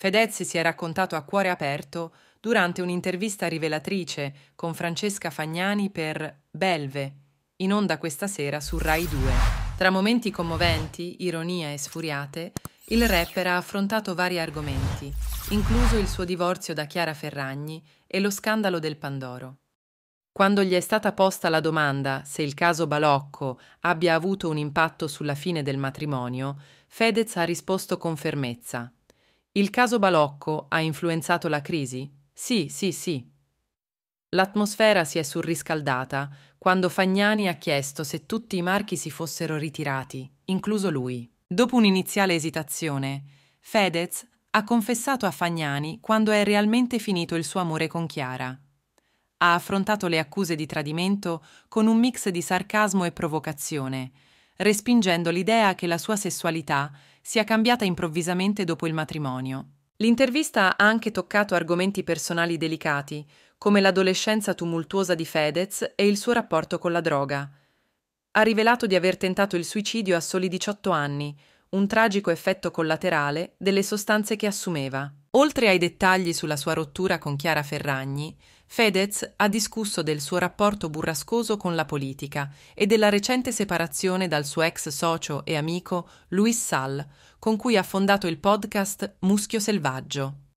Fedez si è raccontato a cuore aperto durante un'intervista rivelatrice con Francesca Fagnani per Belve, in onda questa sera su Rai 2. Tra momenti commoventi, ironia e sfuriate, il rapper ha affrontato vari argomenti, incluso il suo divorzio da Chiara Ferragni e lo scandalo del Pandoro. Quando gli è stata posta la domanda se il caso Balocco abbia avuto un impatto sulla fine del matrimonio, Fedez ha risposto con fermezza. Il caso Balocco ha influenzato la crisi? Sì, sì, sì. L'atmosfera si è surriscaldata quando Fagnani ha chiesto se tutti i marchi si fossero ritirati, incluso lui. Dopo un'iniziale esitazione, Fedez ha confessato a Fagnani quando è realmente finito il suo amore con Chiara. Ha affrontato le accuse di tradimento con un mix di sarcasmo e provocazione, respingendo l'idea che la sua sessualità sia cambiata improvvisamente dopo il matrimonio. L'intervista ha anche toccato argomenti personali delicati, come l'adolescenza tumultuosa di Fedez e il suo rapporto con la droga. Ha rivelato di aver tentato il suicidio a soli 18 anni, un tragico effetto collaterale delle sostanze che assumeva. Oltre ai dettagli sulla sua rottura con Chiara Ferragni, Fedez ha discusso del suo rapporto burrascoso con la politica e della recente separazione dal suo ex socio e amico Luis Sall, con cui ha fondato il podcast Muschio Selvaggio.